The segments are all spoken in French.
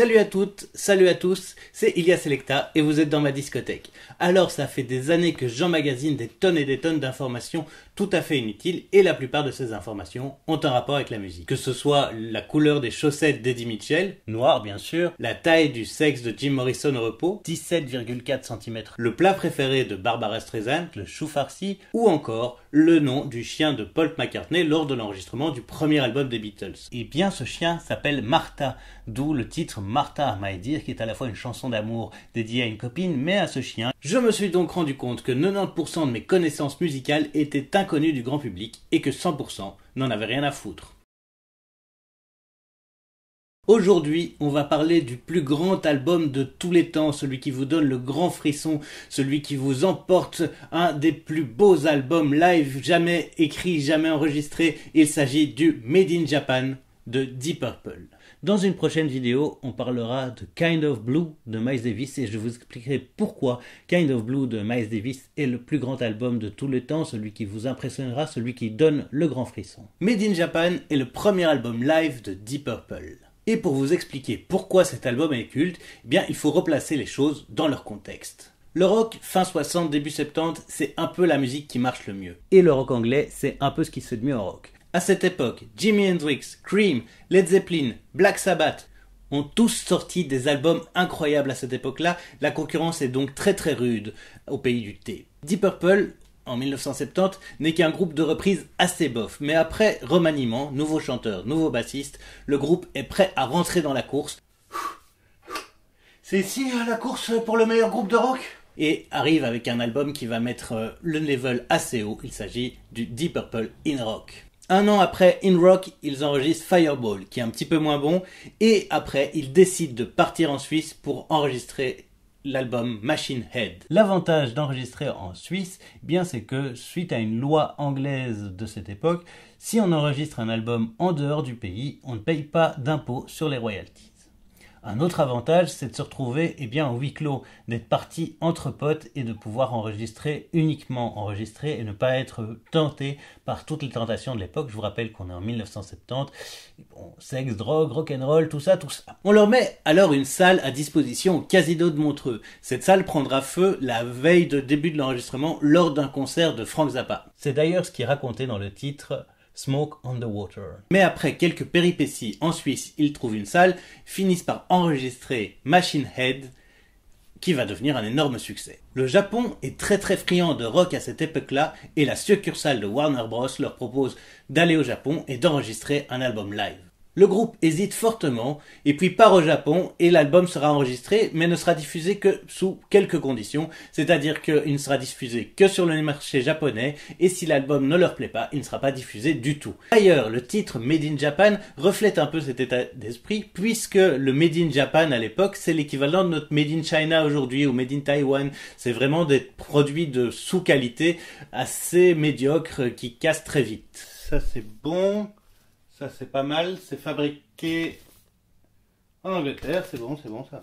Salut à toutes, salut à tous, c'est Ilia Selecta et vous êtes dans ma discothèque. Alors ça fait des années que j'emmagasine des tonnes et des tonnes d'informations tout à fait inutiles et la plupart de ces informations ont un rapport avec la musique. Que ce soit la couleur des chaussettes d'Eddie Mitchell, noire bien sûr, la taille du sexe de Jim Morrison au repos, 17,4 cm, le plat préféré de Barbara Streisand, le chou farci, ou encore le nom du chien de Paul McCartney lors de l'enregistrement du premier album des Beatles. Et eh bien ce chien s'appelle Martha, d'où le titre Martha My qui est à la fois une chanson d'amour dédiée à une copine, mais à ce chien. Je me suis donc rendu compte que 90% de mes connaissances musicales étaient inconnues du grand public et que 100% n'en avaient rien à foutre. Aujourd'hui, on va parler du plus grand album de tous les temps, celui qui vous donne le grand frisson, celui qui vous emporte, un des plus beaux albums live jamais écrits, jamais enregistrés. Il s'agit du Made in Japan de Deep Purple. Dans une prochaine vidéo, on parlera de Kind of Blue de Miles Davis et je vous expliquerai pourquoi Kind of Blue de Miles Davis est le plus grand album de tous les temps, celui qui vous impressionnera, celui qui donne le grand frisson. Made in Japan est le premier album live de Deep Purple. Et pour vous expliquer pourquoi cet album est culte, eh bien, il faut replacer les choses dans leur contexte. Le rock fin 60, début 70, c'est un peu la musique qui marche le mieux. Et le rock anglais, c'est un peu ce qui se fait mieux en rock. À cette époque, Jimi Hendrix, Cream, Led Zeppelin, Black Sabbath ont tous sorti des albums incroyables à cette époque-là. La concurrence est donc très très rude au pays du thé. Deep Purple en 1970 n'est qu'un groupe de reprise assez bof, mais après remaniement, nouveau chanteur, nouveau bassiste, le groupe est prêt à rentrer dans la course. C'est ici hein, la course pour le meilleur groupe de rock et arrive avec un album qui va mettre euh, le level assez haut. Il s'agit du Deep Purple in Rock. Un an après In Rock, ils enregistrent Fireball, qui est un petit peu moins bon, et après, ils décident de partir en Suisse pour enregistrer l'album Machine Head. L'avantage d'enregistrer en Suisse, eh bien c'est que suite à une loi anglaise de cette époque, si on enregistre un album en dehors du pays, on ne paye pas d'impôts sur les royalties. Un autre avantage, c'est de se retrouver eh bien, en huis clos, d'être parti entre potes et de pouvoir enregistrer uniquement enregistrer et ne pas être tenté par toutes les tentations de l'époque. Je vous rappelle qu'on est en 1970. Bon, sexe, drogue, rock'n'roll, tout ça, tout ça. On leur met alors une salle à disposition au Casino de Montreux. Cette salle prendra feu la veille de début de l'enregistrement lors d'un concert de Frank Zappa. C'est d'ailleurs ce qui est raconté dans le titre Smoke on the Water. Mais après quelques péripéties en Suisse, ils trouvent une salle, finissent par enregistrer Machine Head, qui va devenir un énorme succès. Le Japon est très très friand de rock à cette époque-là et la succursale de Warner Bros leur propose d'aller au Japon et d'enregistrer un album live. Le groupe hésite fortement et puis part au Japon et l'album sera enregistré mais ne sera diffusé que sous quelques conditions, c'est-à-dire qu'il ne sera diffusé que sur le marché japonais et si l'album ne leur plaît pas, il ne sera pas diffusé du tout. D'ailleurs, le titre Made in Japan reflète un peu cet état d'esprit puisque le Made in Japan à l'époque c'est l'équivalent de notre Made in China aujourd'hui ou Made in Taiwan, c'est vraiment des produits de sous-qualité assez médiocres qui cassent très vite. Ça c'est bon. Ça, c'est pas mal. C'est fabriqué en Angleterre. C'est bon, c'est bon, ça.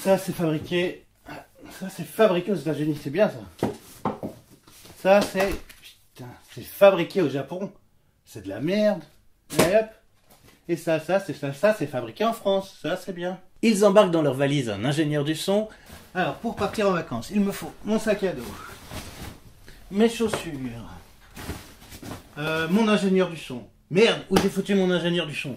Ça, c'est fabriqué... Ça, c'est fabriqué aux États-Unis. C'est bien, ça. Ça, c'est... Putain, c'est fabriqué au Japon. C'est de la merde. Et ça, ça, c'est ça, ça, c'est fabriqué en France. Ça, c'est bien. Ils embarquent dans leur valise un ingénieur du son. Alors, pour partir en vacances, il me faut mon sac à dos, mes chaussures, euh, mon ingénieur du son. Merde, où j'ai foutu mon ingénieur du son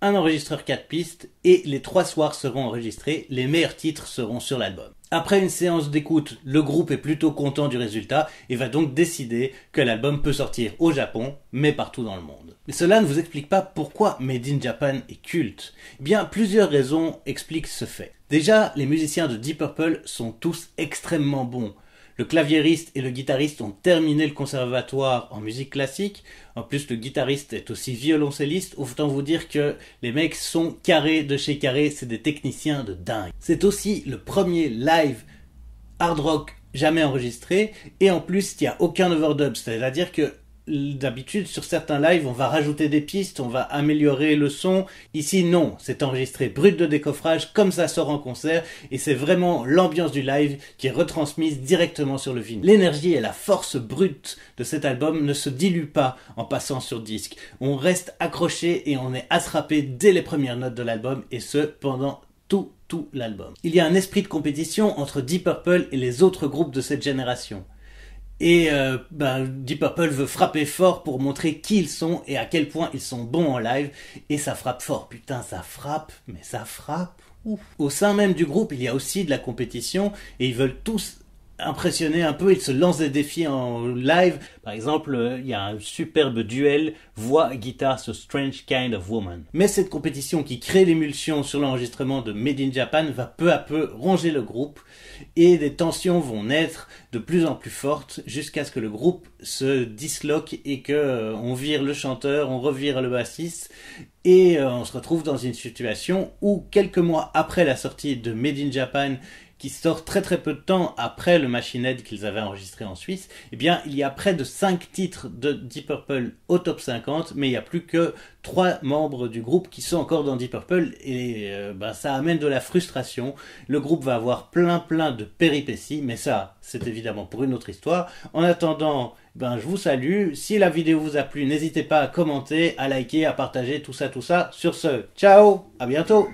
Un enregistreur 4 pistes et les trois soirs seront enregistrés, les meilleurs titres seront sur l'album. Après une séance d'écoute, le groupe est plutôt content du résultat et va donc décider que l'album peut sortir au Japon, mais partout dans le monde. Mais cela ne vous explique pas pourquoi Made in Japan est culte. Eh bien, plusieurs raisons expliquent ce fait. Déjà, les musiciens de Deep Purple sont tous extrêmement bons. Le claviériste et le guitariste ont terminé le conservatoire en musique classique. En plus, le guitariste est aussi violoncelliste. Autant vous dire que les mecs sont carrés de chez carré. C'est des techniciens de dingue. C'est aussi le premier live hard rock jamais enregistré. Et en plus, il n'y a aucun overdub. C'est-à-dire que d'habitude, sur certains lives, on va rajouter des pistes, on va améliorer le son. Ici, non, c'est enregistré brut de décoffrage, comme ça sort en concert, et c'est vraiment l'ambiance du live qui est retransmise directement sur le vinyle. L'énergie et la force brute de cet album ne se diluent pas en passant sur disque. On reste accroché et on est attrapé dès les premières notes de l'album, et ce, pendant tout tout l'album. Il y a un esprit de compétition entre Deep Purple et les autres groupes de cette génération. Et euh, bah, Deep Purple veut frapper fort pour montrer qui ils sont et à quel point ils sont bons en live. Et ça frappe fort, putain, ça frappe, mais ça frappe. Au sein même du groupe, il y a aussi de la compétition et ils veulent tous Impressionné un peu, il se lance des défis en live. Par exemple, il y a un superbe duel voix-guitare sur Strange Kind of Woman. Mais cette compétition qui crée l'émulsion sur l'enregistrement de Made in Japan va peu à peu ronger le groupe et des tensions vont naître de plus en plus fortes jusqu'à ce que le groupe se disloque et que euh, on vire le chanteur, on revire le bassiste et euh, on se retrouve dans une situation où quelques mois après la sortie de Made in Japan qui sort très très peu de temps après le Machine Head qu'ils avaient enregistré en Suisse, eh bien, il y a près de 5 titres de Deep Purple au top 50, mais il n'y a plus que 3 membres du groupe qui sont encore dans Deep Purple, et ben, ça amène de la frustration. Le groupe va avoir plein plein de péripéties, mais ça, c'est évidemment pour une autre histoire. En attendant, eh ben, je vous salue. Si la vidéo vous a plu, n'hésitez pas à commenter, à liker, à partager, tout ça, tout ça. Sur ce, ciao, à bientôt.